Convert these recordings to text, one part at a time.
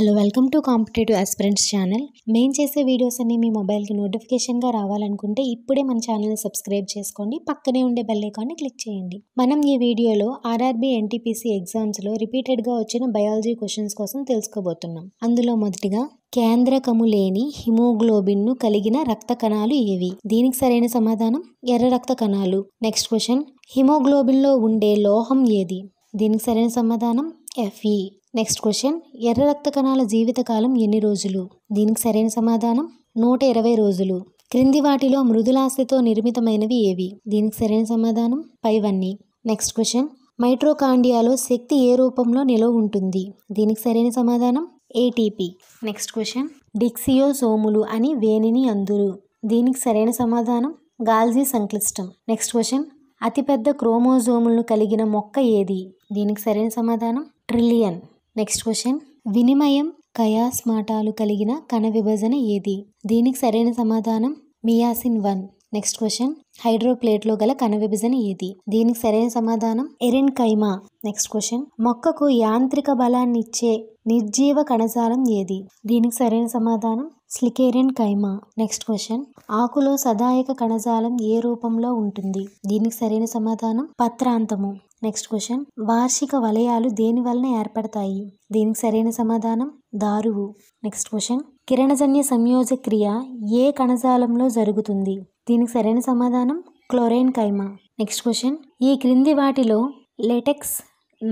hello welcome to competitive aspirants channel మేము చేసే videos అన్ని మీ మొబైల్కి నోటిఫికేషన్గా రావాలనుకుంటే ఇప్పుడే మన ఛానల్ని సబ్స్క్రైబ్ చేసుకోండి పక్కనే ఉండే బెల్ క్లిక్ చేయండి మనం ఈ వీడియోలో ఆర్ఆర్బీ ఎన్టీపీసీ ఎగ్జామ్స్లో రిపీటెడ్గా వచ్చిన బయాలజీ క్వశ్చన్స్ కోసం తెలుసుకోబోతున్నాం అందులో మొదటిగా కేంద్రకము లేని హిమోగ్లోబిన్ను కలిగిన రక్త కణాలు ఏవి దీనికి సరైన సమాధానం ఎర్ర రక్త కణాలు నెక్స్ట్ క్వశ్చన్ హిమోగ్లోబిన్లో ఉండే లోహం ఏది దీనికి సరైన సమాధానం ఎఫ్ఈ నెక్స్ట్ క్వశ్చన్ ఎర్ర రక్త కణాల జీవితకాలం ఎన్ని రోజులు దీనికి సరైన సమాధానం నూట ఇరవై రోజులు క్రింది వాటిలో మృదులాస్తితో నిర్మితమైనవి ఏవి దీనికి సరైన సమాధానం పైవన్నీ నెక్స్ట్ క్వశ్చన్ మైట్రోకాండియాలో శక్తి ఏ రూపంలో నిలవ ఉంటుంది దీనికి సరైన సమాధానం ఏటీపీ నెక్స్ట్ క్వశ్చన్ డిక్సియో సోములు అని వేణిని అందురు దీనికి సరైన సమాధానం గాల్జీ సంక్లిష్టం నెక్స్ట్ క్వశ్చన్ అతిపెద్ద క్రోమోజోములను కలిగిన మొక్క ఏది దీనికి సరైన సమాధానం ట్రిలియన్ నెక్స్ట్ క్వశ్చన్ వినిమయం కయాస్ మాటాలు కలిగిన కణ విభజన ఏది దీనికి సరైన సమాధానం మియాసిన్ వన్ నెక్స్ట్ క్వశ్చన్ హైడ్రోప్లేట్లో గల కణ విభజన ఏది దీనికి సరైన సమాధానం ఎరిన్ కైమా నెక్స్ట్ క్వశ్చన్ మొక్కకు యాంత్రిక బలాన్ని ఇచ్చే నిర్జీవ కణజాలం ఏది దీనికి సరైన సమాధానం స్లికేరియన్ కైమా నెక్స్ట్ క్వశ్చన్ ఆకులో సదాయక కణజాలం ఏ రూపంలో ఉంటుంది దీనికి సరైన సమాధానం పత్రాంతము నెక్స్ట్ క్వశ్చన్ వార్షిక వలయాలు దేని వలన ఏర్పడతాయి దీనికి సరైన సమాధానం దారువు నెక్స్ట్ క్వశ్చన్ కిరణజన్య సంయోజ క్రియ ఏ కణజాలంలో జరుగుతుంది దీనికి సరైన సమాధానం క్లోరైన్ కైమా నెక్స్ట్ క్వశ్చన్ ఈ క్రింది వాటిలో లెటెక్స్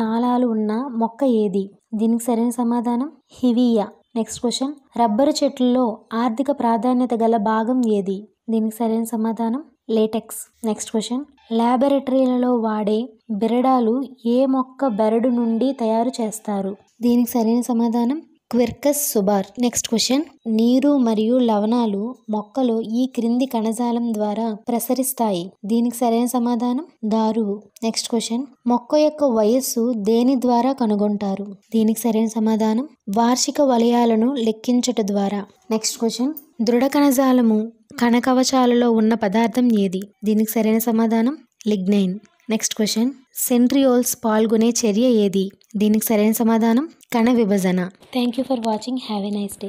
నాళాలు ఉన్న మొక్క ఏది దీనికి సరైన సమాధానం హివియా నెక్స్ట్ క్వశ్చన్ రబ్బరు చెట్లలో ఆర్థిక ప్రాధాన్యత గల భాగం ఏది దీనికి సరైన సమాధానం లేటెక్స్ నెక్స్ట్ క్వశ్చన్ ల్యాబొరేటరీలలో వాడే బెరడాలు ఏ మొక్క బెరడు నుండి తయారు చేస్తారు దీనికి సరైన సమాధానం క్విర్కస్ సుబార్ నెక్స్ట్ క్వశ్చన్ నీరు మరియు లవణాలు మొక్కలు ఈ క్రింది కణజాలం ద్వారా ప్రసరిస్తాయి దీనికి సరైన సమాధానం దారువు నెక్స్ట్ క్వశ్చన్ మొక్క యొక్క వయస్సు దేని ద్వారా కనుగొంటారు దీనికి సరైన సమాధానం వార్షిక వలయాలను లెక్కించట ద్వారా నెక్స్ట్ క్వశ్చన్ దృఢ కణజాలము కణకవచాలలో ఉన్న పదార్థం ఏది దీనికి సరైన సమాధానం లిగ్నైన్ నెక్స్ట్ క్వశ్చన్ సెంట్రియోల్స్ పాల్గొనే చర్య ఏది దీనికి సరైన సమాధానం కణ విభజన thank you for watching have a nice day